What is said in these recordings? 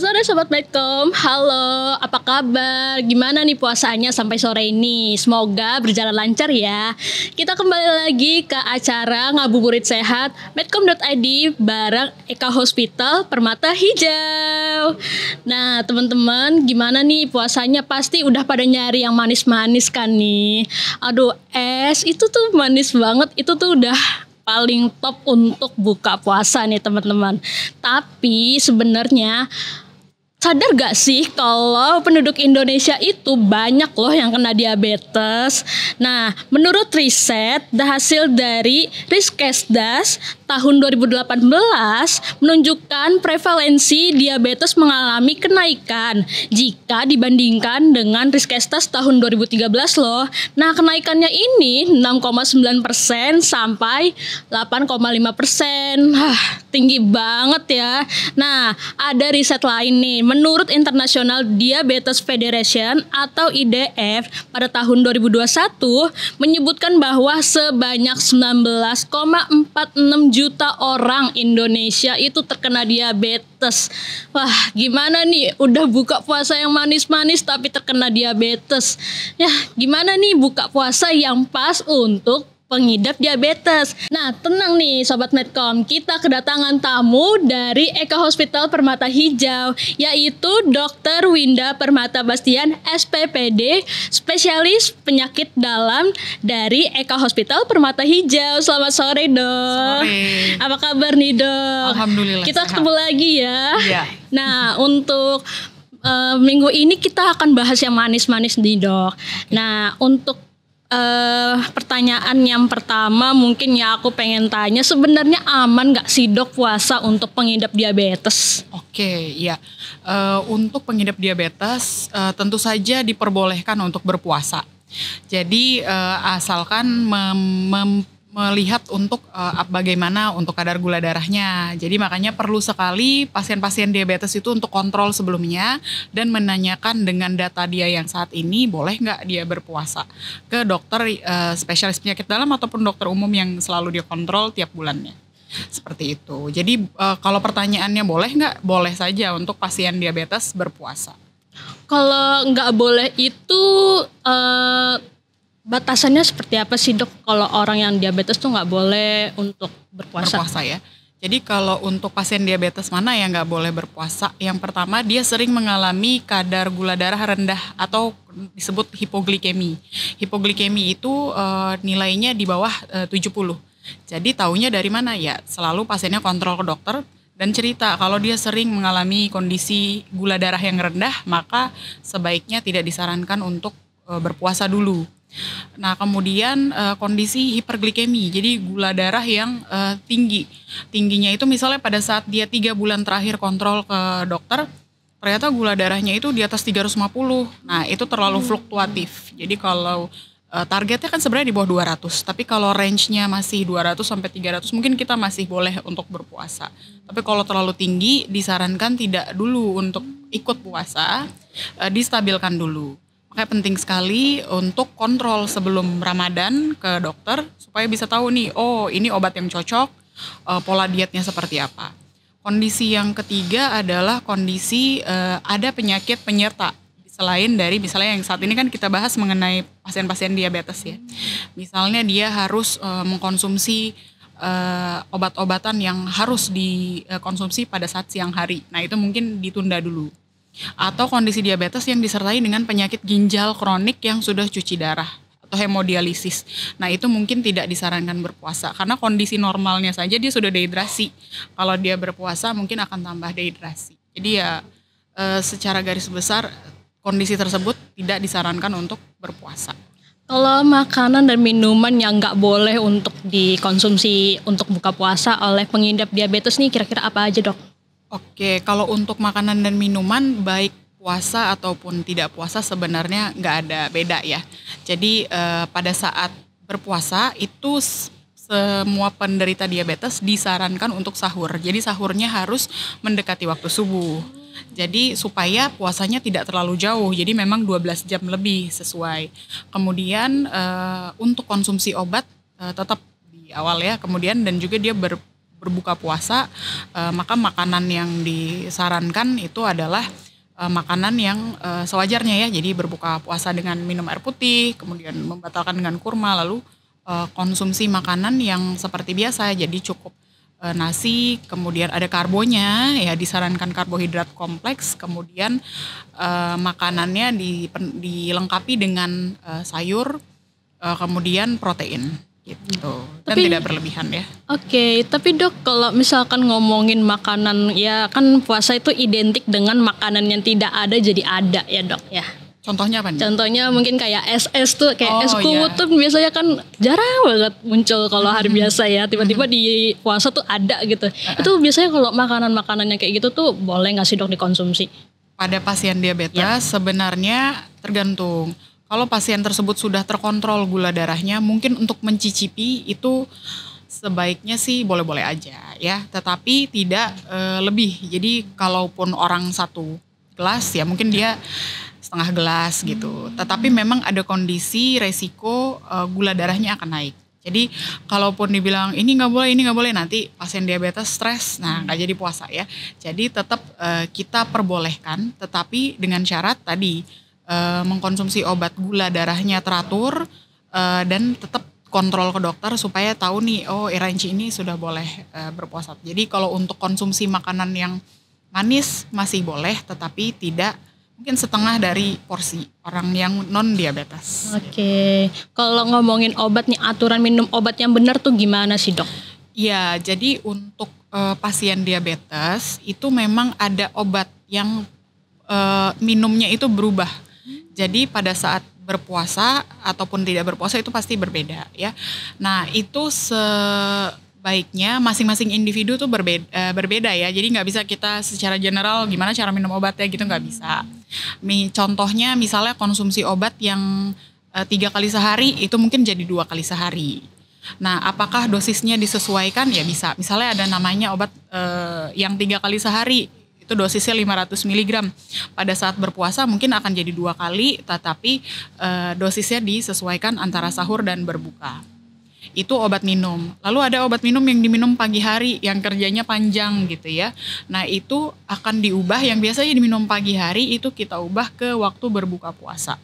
sore Sobat Medcom, halo apa kabar? Gimana nih puasanya sampai sore ini? Semoga berjalan lancar ya Kita kembali lagi ke acara Ngabuburit Sehat Medcom.id bareng Eka Hospital Permata Hijau Nah teman-teman gimana nih puasanya? Pasti udah pada nyari yang manis-manis kan nih Aduh es itu tuh manis banget, itu tuh udah paling top untuk buka puasa nih teman-teman. Tapi sebenarnya sadar gak sih kalau penduduk Indonesia itu banyak loh yang kena diabetes? Nah, menurut riset hasil dari Riskesdas tahun 2018 menunjukkan prevalensi diabetes mengalami kenaikan jika dibandingkan dengan Riskestas tahun 2013 loh. Nah, kenaikannya ini 6,9 persen sampai 8,5 persen. Hah, tinggi banget ya. Nah, ada riset lain nih. Menurut International Diabetes Federation atau IDF pada tahun 2021 menyebutkan bahwa sebanyak 19,46 juta orang Indonesia itu terkena diabetes. Wah, gimana nih? Udah buka puasa yang manis-manis tapi terkena diabetes. Ya, gimana nih buka puasa yang pas untuk pengidap diabetes. Nah, tenang nih Sobat Medcom, kita kedatangan tamu dari Eka Hospital Permata Hijau, yaitu Dr. Winda Permata Bastian, SPPD, spesialis penyakit dalam dari Eka Hospital Permata Hijau. Selamat sore, dok. Sore. Apa kabar nih, dok? Alhamdulillah. Kita sehat. ketemu lagi ya. Iya. Nah, untuk Uh, minggu ini kita akan bahas yang manis-manis nih dok. Nah untuk Uh, pertanyaan yang pertama mungkin ya aku pengen tanya sebenarnya aman nggak sih dok puasa untuk pengidap diabetes? Oke, okay, ya uh, eh, untuk pengidap diabetes uh, tentu saja diperbolehkan untuk berpuasa. Jadi uh, asalkan mem, mem melihat untuk uh, bagaimana untuk kadar gula darahnya. Jadi makanya perlu sekali pasien-pasien diabetes itu untuk kontrol sebelumnya dan menanyakan dengan data dia yang saat ini boleh nggak dia berpuasa ke dokter uh, spesialis penyakit dalam ataupun dokter umum yang selalu dia kontrol tiap bulannya. Seperti itu. Jadi uh, kalau pertanyaannya boleh nggak? Boleh saja untuk pasien diabetes berpuasa. Kalau nggak boleh itu uh batasannya seperti apa sih dok kalau orang yang diabetes tuh nggak boleh untuk berpuasa? Berpuasa ya. Jadi kalau untuk pasien diabetes mana yang nggak boleh berpuasa? Yang pertama dia sering mengalami kadar gula darah rendah atau disebut hipoglikemi. Hipoglikemi itu e, nilainya di bawah e, eh, 70. Jadi taunya dari mana ya? Selalu pasiennya kontrol ke dokter dan cerita kalau dia sering mengalami kondisi gula darah yang rendah maka sebaiknya tidak disarankan untuk Eh, berpuasa dulu. Nah, kemudian uh, kondisi hiperglikemi, jadi gula darah yang uh, tinggi. Tingginya itu misalnya pada saat dia tiga bulan terakhir kontrol ke dokter, ternyata gula darahnya itu di atas 350. Nah, itu terlalu hmm. fluktuatif. Jadi kalau uh, targetnya kan sebenarnya di bawah 200, tapi kalau range-nya masih 200 sampai 300 mungkin kita masih boleh untuk berpuasa. Tapi kalau terlalu tinggi disarankan tidak dulu untuk ikut puasa, uh, distabilkan dulu. Makanya penting sekali untuk kontrol sebelum Ramadan ke dokter supaya bisa tahu nih, oh ini obat yang cocok, eh, pola dietnya seperti apa. Kondisi yang ketiga adalah kondisi eh, ada penyakit penyerta selain dari misalnya yang saat ini kan kita bahas mengenai pasien-pasien diabetes ya. Misalnya dia harus uh, mengkonsumsi obat-obatan yang harus dikonsumsi pada saat siang hari. Nah, itu mungkin ditunda dulu atau kondisi diabetes yang disertai dengan penyakit ginjal kronik yang sudah cuci darah atau hemodialisis. Nah, itu mungkin tidak disarankan berpuasa karena kondisi normalnya saja dia sudah dehidrasi. Kalau dia berpuasa mungkin akan tambah dehidrasi. Jadi ya eh, secara garis besar kondisi tersebut tidak disarankan untuk berpuasa. Kalau makanan dan minuman yang nggak boleh untuk dikonsumsi untuk buka puasa oleh pengidap diabetes nih kira-kira apa aja dok? Oke, kalau untuk makanan dan minuman baik puasa ataupun tidak puasa sebenarnya nggak ada beda ya. Jadi eh, pada saat berpuasa itu semua penderita diabetes disarankan untuk sahur. Jadi sahurnya harus mendekati waktu subuh. Jadi supaya puasanya tidak terlalu jauh. Jadi memang 12 jam lebih sesuai. Kemudian eh, untuk konsumsi obat eh, tetap di awal ya. Kemudian dan juga dia ber berbuka puasa uh, maka makanan yang disarankan itu adalah uh, makanan yang uh, sewajarnya ya jadi berbuka puasa dengan minum air putih kemudian membatalkan dengan kurma lalu uh, konsumsi makanan yang seperti biasa jadi cukup nasi kemudian ada karbonya ya disarankan karbohidrat kompleks kemudian uh, makanannya dilengkapi dengan uh, sayur uh, kemudian protein gitu tapi, tidak berlebihan ya oke okay, tapi dok kalau misalkan ngomongin makanan ya kan puasa itu identik dengan makanan yang tidak ada jadi ada ya dok ya contohnya apa nih? contohnya mungkin kayak es es tuh kayak oh, es iya. kuwut yeah. tuh biasanya kan jarang banget muncul kalau hari hmm. biasa ya tiba-tiba hmm. di puasa tuh ada gitu eh, itu eh. biasanya kalau makanan makanannya kayak gitu tuh boleh nggak sih dok dikonsumsi pada pasien diabetes yeah. sebenarnya tergantung kalau pasien tersebut sudah terkontrol gula darahnya, mungkin untuk mencicipi itu sebaiknya sih boleh-boleh aja ya, tetapi tidak e, lebih. Jadi kalaupun orang satu gelas ya mungkin dia setengah gelas gitu. Hmm. Tetapi memang ada kondisi resiko e, gula darahnya akan naik. Jadi kalaupun dibilang ini nggak boleh, ini nggak boleh nanti pasien diabetes stres, nah nggak jadi puasa ya. Jadi tetap e, kita perbolehkan, tetapi dengan syarat tadi uh, mengkonsumsi obat gula darahnya teratur uh, dan tetap kontrol ke dokter supaya tahu nih oh Iranci ini sudah boleh uh, berpuasa. Jadi kalau untuk konsumsi makanan yang manis masih boleh tetapi tidak mungkin setengah dari porsi orang yang non diabetes. Oke. Okay. Kalau ngomongin obatnya aturan minum obat yang benar tuh gimana sih, Dok? Iya, jadi untuk uh, pasien diabetes itu memang ada obat yang uh, minumnya itu berubah jadi pada saat berpuasa ataupun tidak berpuasa itu pasti berbeda ya. Nah itu sebaiknya masing-masing individu tuh berbeda eh, berbeda ya jadi nggak bisa kita secara general gimana cara minum obatnya gitu nggak bisa Mi, contohnya misalnya konsumsi obat yang eh, tiga kali sehari itu mungkin jadi dua kali sehari nah apakah dosisnya disesuaikan ya bisa misalnya ada namanya obat eh, yang tiga kali sehari itu dosisnya 500 mg. Pada saat berpuasa mungkin akan jadi dua kali, tetapi e, dosisnya disesuaikan antara sahur dan berbuka. Itu obat minum. Lalu ada obat minum yang diminum pagi hari yang kerjanya panjang gitu ya. Nah, itu akan diubah yang biasanya diminum pagi hari itu kita ubah ke waktu berbuka puasa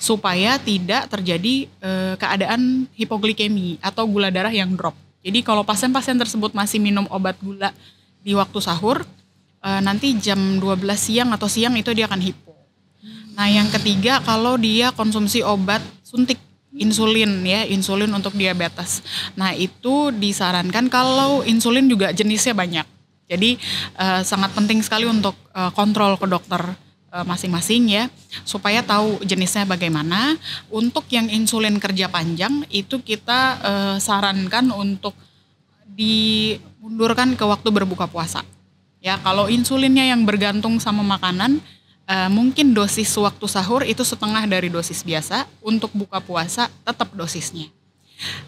supaya tidak terjadi e, keadaan hipoglikemi atau gula darah yang drop. Jadi kalau pasien-pasien tersebut masih minum obat gula di waktu sahur, uh, nanti jam 12 siang atau siang itu dia akan hipo. Nah, yang ketiga kalau dia konsumsi obat suntik insulin ya, insulin untuk diabetes. Nah, itu disarankan kalau insulin juga jenisnya banyak. Jadi uh, sangat penting sekali untuk uh, kontrol ke dokter masing-masing ya supaya tahu jenisnya bagaimana untuk yang insulin kerja panjang itu kita uh, sarankan untuk diundurkan ke waktu berbuka puasa Ya, kalau insulinnya yang bergantung sama makanan, uh, mungkin dosis waktu sahur itu setengah dari dosis biasa, untuk buka puasa tetap dosisnya.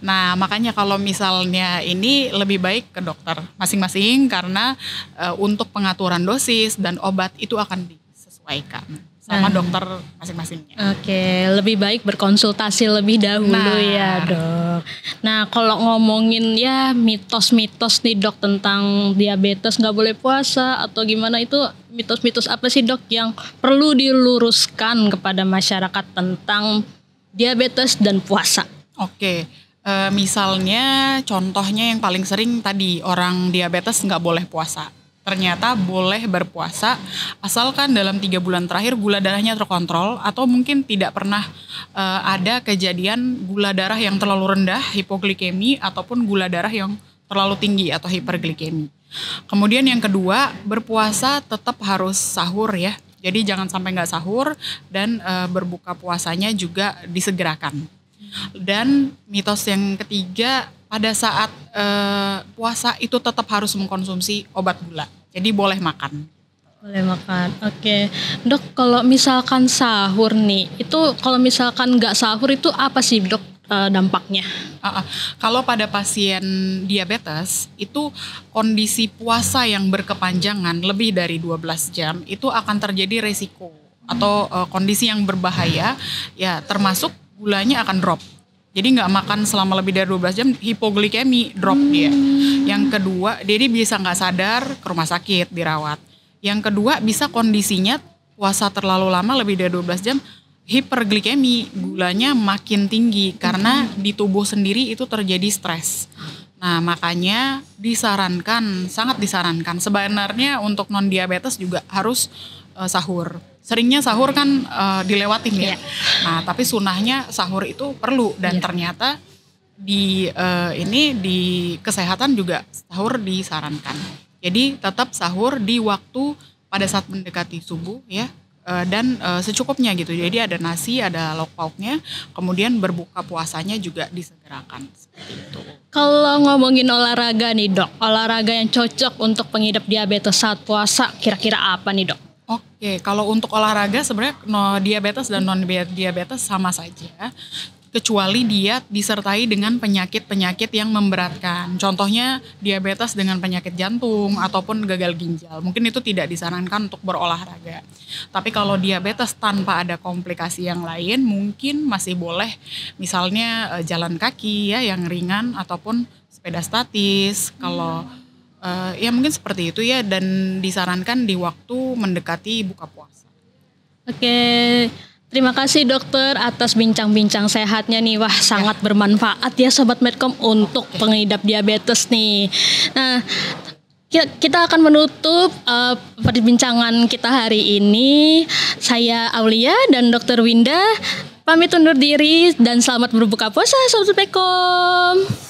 Nah, makanya kalau misalnya ini lebih baik ke dokter masing-masing karena uh, untuk pengaturan dosis dan obat itu akan disesuaikan sama hmm. dokter masing-masingnya. Oke, okay. lebih baik berkonsultasi lebih dahulu nah. ya dok. Nah kalau ngomongin ya mitos-mitos nih dok tentang diabetes nggak boleh puasa atau gimana itu mitos-mitos apa sih dok yang perlu diluruskan kepada masyarakat tentang diabetes dan puasa? Oke. Okay. Uh, eh, misalnya contohnya yang paling sering tadi orang diabetes nggak boleh puasa ternyata boleh berpuasa asalkan dalam tiga bulan terakhir gula darahnya terkontrol atau mungkin tidak pernah uh, ada kejadian gula darah yang terlalu rendah hipoglikemi ataupun gula darah yang terlalu tinggi atau hiperglikemi. Kemudian yang kedua berpuasa tetap harus sahur ya. Jadi jangan sampai nggak sahur dan e, berbuka puasanya juga disegerakan. Dan mitos yang ketiga pada saat uh, puasa itu tetap harus mengkonsumsi obat gula. Jadi boleh makan. Boleh makan. Oke, okay. dok. Kalau misalkan sahur nih, itu kalau misalkan nggak sahur itu apa sih dok eh, dampaknya? Uh, uh. Kalau pada pasien diabetes itu kondisi puasa yang berkepanjangan lebih dari 12 jam itu akan terjadi resiko atau uh, kondisi yang berbahaya ya termasuk gulanya akan drop jadi nggak makan selama lebih dari 12 jam hipoglikemi drop hmm. dia. Yang kedua, jadi bisa nggak sadar ke rumah sakit dirawat. Yang kedua bisa kondisinya puasa terlalu lama lebih dari 12 jam hiperglikemi, gulanya makin tinggi karena hmm. di tubuh sendiri itu terjadi stres. Nah, makanya disarankan, sangat disarankan sebenarnya untuk non diabetes juga harus eh, sahur seringnya sahur kan uh, dilewatin ya. Yeah. Nah, tapi sunahnya sahur itu perlu dan yeah. ternyata di uh, ini di kesehatan juga sahur disarankan. Jadi tetap sahur di waktu pada saat mendekati subuh ya uh, dan uh, secukupnya gitu. Jadi ada nasi, ada lauk pauknya, kemudian berbuka puasanya juga disegerakan seperti itu. Kalau ngomongin olahraga nih, Dok, olahraga yang cocok untuk pengidap diabetes saat puasa kira-kira apa nih, Dok? Oke, kalau untuk olahraga sebenarnya no diabetes dan non diabetes sama saja kecuali dia disertai dengan penyakit-penyakit yang memberatkan. Contohnya diabetes dengan penyakit jantung ataupun gagal ginjal. Mungkin itu tidak disarankan untuk berolahraga. Tapi kalau diabetes tanpa ada komplikasi yang lain mungkin masih boleh misalnya eh, jalan kaki ya yang ringan ataupun sepeda statis. Kalau hmm Uh, ya mungkin seperti itu ya dan disarankan di waktu mendekati buka puasa. Oke. Terima kasih dokter atas bincang-bincang sehatnya nih. Wah, ya. sangat bermanfaat ya sobat Medcom untuk pengidap diabetes nih. Nah, kita akan menutup uh, perbincangan kita hari ini. Saya Aulia dan dokter Winda pamit undur diri dan selamat berbuka puasa sobat Medcom.